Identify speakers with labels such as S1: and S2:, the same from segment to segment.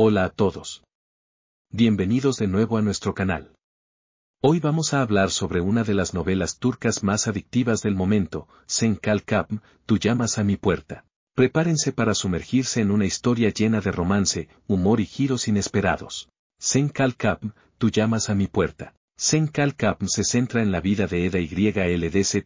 S1: Hola a todos. Bienvenidos de nuevo a nuestro canal. Hoy vamos a hablar sobre una de las novelas turcas más adictivas del momento, Sen Kapm, Tú llamas a mi puerta. Prepárense para sumergirse en una historia llena de romance, humor y giros inesperados. Sen Kapm, Tú llamas a mi puerta. Sen Kap se centra en la vida de Eda YLDZ,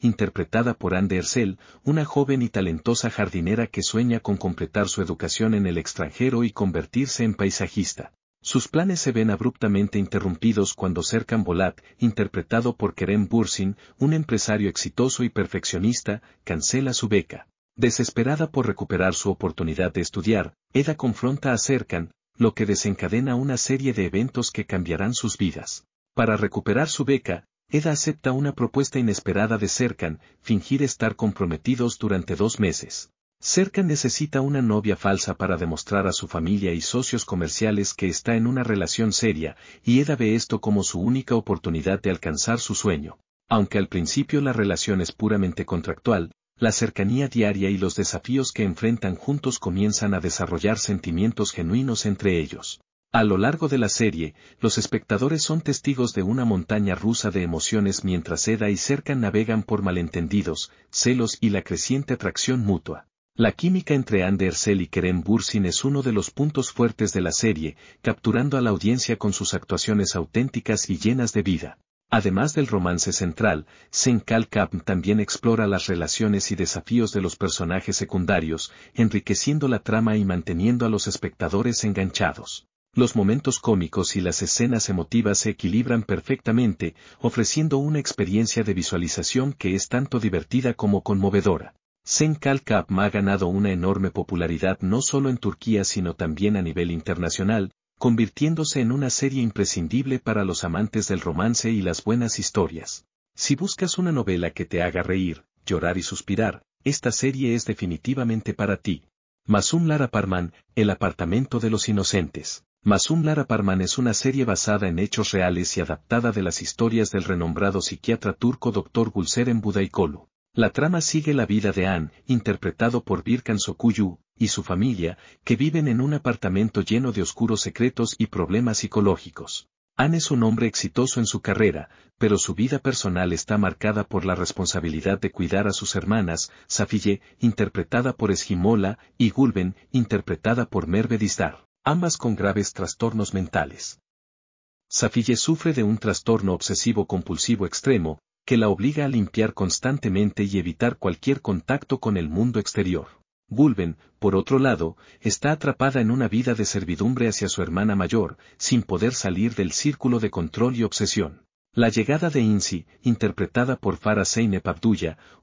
S1: interpretada por Anne Ercel, una joven y talentosa jardinera que sueña con completar su educación en el extranjero y convertirse en paisajista. Sus planes se ven abruptamente interrumpidos cuando Serkan Bolat, interpretado por Kerem Bursin, un empresario exitoso y perfeccionista, cancela su beca. Desesperada por recuperar su oportunidad de estudiar, Eda confronta a Serkan, lo que desencadena una serie de eventos que cambiarán sus vidas. Para recuperar su beca, Eda acepta una propuesta inesperada de Cercan, fingir estar comprometidos durante dos meses. Cercan necesita una novia falsa para demostrar a su familia y socios comerciales que está en una relación seria, y Eda ve esto como su única oportunidad de alcanzar su sueño. Aunque al principio la relación es puramente contractual, la cercanía diaria y los desafíos que enfrentan juntos comienzan a desarrollar sentimientos genuinos entre ellos. A lo largo de la serie, los espectadores son testigos de una montaña rusa de emociones mientras Eda y Cerca navegan por malentendidos, celos y la creciente atracción mutua. La química entre Andersel y Kerem Bursin es uno de los puntos fuertes de la serie, capturando a la audiencia con sus actuaciones auténticas y llenas de vida. Además del romance central, Senkal también explora las relaciones y desafíos de los personajes secundarios, enriqueciendo la trama y manteniendo a los espectadores enganchados. Los momentos cómicos y las escenas emotivas se equilibran perfectamente, ofreciendo una experiencia de visualización que es tanto divertida como conmovedora. Zen Kalkap ha ganado una enorme popularidad no solo en Turquía sino también a nivel internacional, convirtiéndose en una serie imprescindible para los amantes del romance y las buenas historias. Si buscas una novela que te haga reír, llorar y suspirar, esta serie es definitivamente para ti. Masum Lara Parman, El apartamento de los inocentes. Masum Lara Parman es una serie basada en hechos reales y adaptada de las historias del renombrado psiquiatra turco Dr. Gülseren Budaykolu. La trama sigue la vida de Anne, interpretado por Birkan Sokuyu, y su familia, que viven en un apartamento lleno de oscuros secretos y problemas psicológicos. Anne es un hombre exitoso en su carrera, pero su vida personal está marcada por la responsabilidad de cuidar a sus hermanas, Safiye, interpretada por Esgimola, y Gulben, interpretada por Merve Dizdar ambas con graves trastornos mentales. Safiye sufre de un trastorno obsesivo-compulsivo extremo, que la obliga a limpiar constantemente y evitar cualquier contacto con el mundo exterior. Gulben, por otro lado, está atrapada en una vida de servidumbre hacia su hermana mayor, sin poder salir del círculo de control y obsesión. La llegada de Inzi, interpretada por Farah Zeynep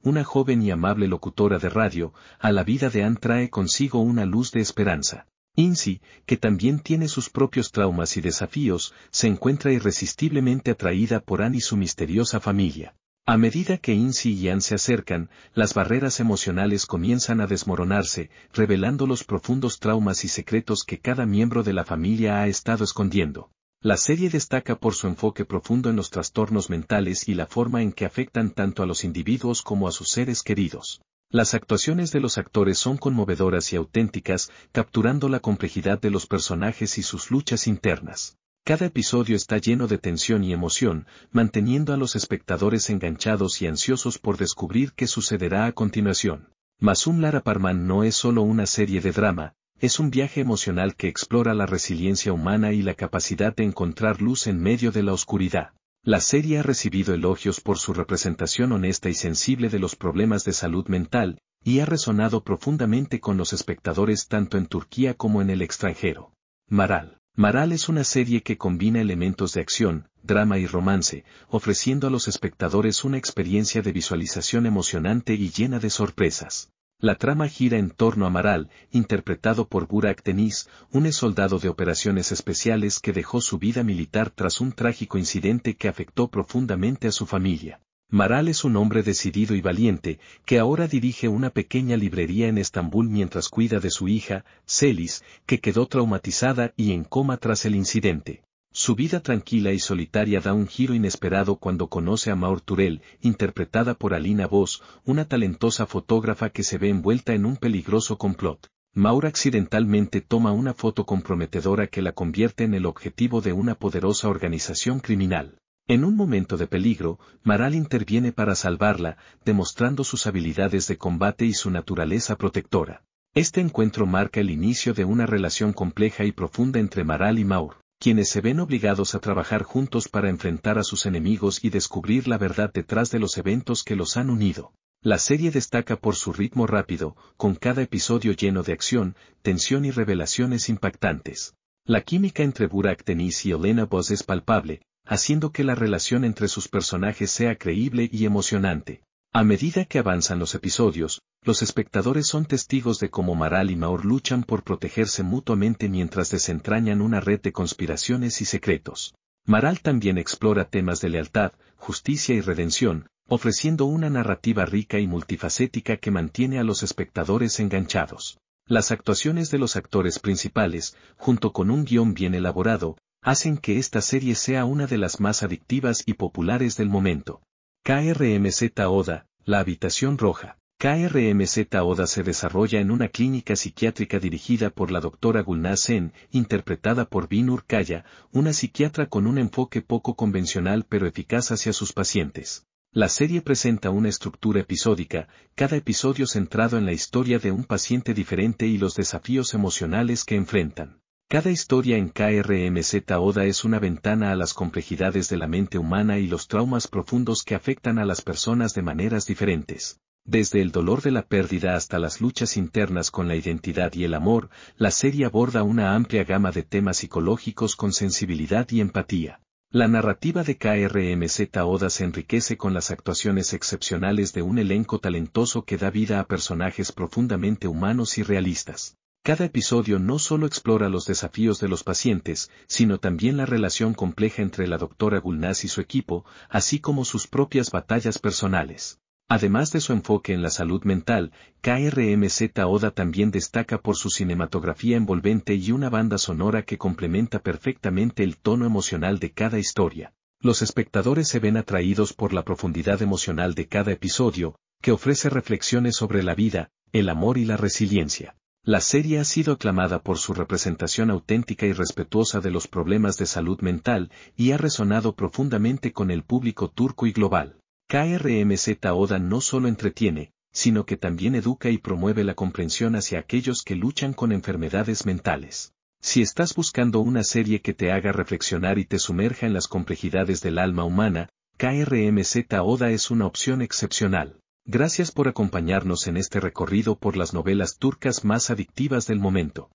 S1: una joven y amable locutora de radio, a la vida de Anne trae consigo una luz de esperanza. Insi, que también tiene sus propios traumas y desafíos, se encuentra irresistiblemente atraída por Anne y su misteriosa familia. A medida que Insi y Anne se acercan, las barreras emocionales comienzan a desmoronarse, revelando los profundos traumas y secretos que cada miembro de la familia ha estado escondiendo. La serie destaca por su enfoque profundo en los trastornos mentales y la forma en que afectan tanto a los individuos como a sus seres queridos. Las actuaciones de los actores son conmovedoras y auténticas, capturando la complejidad de los personajes y sus luchas internas. Cada episodio está lleno de tensión y emoción, manteniendo a los espectadores enganchados y ansiosos por descubrir qué sucederá a continuación. Masum Lara Parman no es solo una serie de drama, es un viaje emocional que explora la resiliencia humana y la capacidad de encontrar luz en medio de la oscuridad. La serie ha recibido elogios por su representación honesta y sensible de los problemas de salud mental, y ha resonado profundamente con los espectadores tanto en Turquía como en el extranjero. Maral. Maral es una serie que combina elementos de acción, drama y romance, ofreciendo a los espectadores una experiencia de visualización emocionante y llena de sorpresas. La trama gira en torno a Maral, interpretado por Burak Deniz, un soldado de operaciones especiales que dejó su vida militar tras un trágico incidente que afectó profundamente a su familia. Maral es un hombre decidido y valiente, que ahora dirige una pequeña librería en Estambul mientras cuida de su hija, Celis, que quedó traumatizada y en coma tras el incidente. Su vida tranquila y solitaria da un giro inesperado cuando conoce a Maur Turel, interpretada por Alina Voss, una talentosa fotógrafa que se ve envuelta en un peligroso complot. Maur accidentalmente toma una foto comprometedora que la convierte en el objetivo de una poderosa organización criminal. En un momento de peligro, Maral interviene para salvarla, demostrando sus habilidades de combate y su naturaleza protectora. Este encuentro marca el inicio de una relación compleja y profunda entre Maral y Maur quienes se ven obligados a trabajar juntos para enfrentar a sus enemigos y descubrir la verdad detrás de los eventos que los han unido. La serie destaca por su ritmo rápido, con cada episodio lleno de acción, tensión y revelaciones impactantes. La química entre Burak tenis y Elena Boss es palpable, haciendo que la relación entre sus personajes sea creíble y emocionante. A medida que avanzan los episodios, los espectadores son testigos de cómo Maral y Maor luchan por protegerse mutuamente mientras desentrañan una red de conspiraciones y secretos. Maral también explora temas de lealtad, justicia y redención, ofreciendo una narrativa rica y multifacética que mantiene a los espectadores enganchados. Las actuaciones de los actores principales, junto con un guión bien elaborado, hacen que esta serie sea una de las más adictivas y populares del momento. KRMZ Oda, La Habitación Roja. KRMZ Oda se desarrolla en una clínica psiquiátrica dirigida por la doctora Gulnaz Sen, interpretada por Binur Kaya, una psiquiatra con un enfoque poco convencional pero eficaz hacia sus pacientes. La serie presenta una estructura episódica, cada episodio centrado en la historia de un paciente diferente y los desafíos emocionales que enfrentan. Cada historia en KRMZ Oda es una ventana a las complejidades de la mente humana y los traumas profundos que afectan a las personas de maneras diferentes. Desde el dolor de la pérdida hasta las luchas internas con la identidad y el amor, la serie aborda una amplia gama de temas psicológicos con sensibilidad y empatía. La narrativa de KRMZ Oda se enriquece con las actuaciones excepcionales de un elenco talentoso que da vida a personajes profundamente humanos y realistas. Cada episodio no solo explora los desafíos de los pacientes, sino también la relación compleja entre la doctora Gulnaz y su equipo, así como sus propias batallas personales. Además de su enfoque en la salud mental, KRMZ Oda también destaca por su cinematografía envolvente y una banda sonora que complementa perfectamente el tono emocional de cada historia. Los espectadores se ven atraídos por la profundidad emocional de cada episodio, que ofrece reflexiones sobre la vida, el amor y la resiliencia. La serie ha sido aclamada por su representación auténtica y respetuosa de los problemas de salud mental y ha resonado profundamente con el público turco y global. KRMZ Oda no solo entretiene, sino que también educa y promueve la comprensión hacia aquellos que luchan con enfermedades mentales. Si estás buscando una serie que te haga reflexionar y te sumerja en las complejidades del alma humana, KRMZ Oda es una opción excepcional. Gracias por acompañarnos en este recorrido por las novelas turcas más adictivas del momento.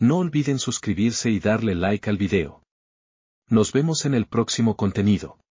S1: No olviden suscribirse y darle like al video. Nos vemos en el próximo contenido.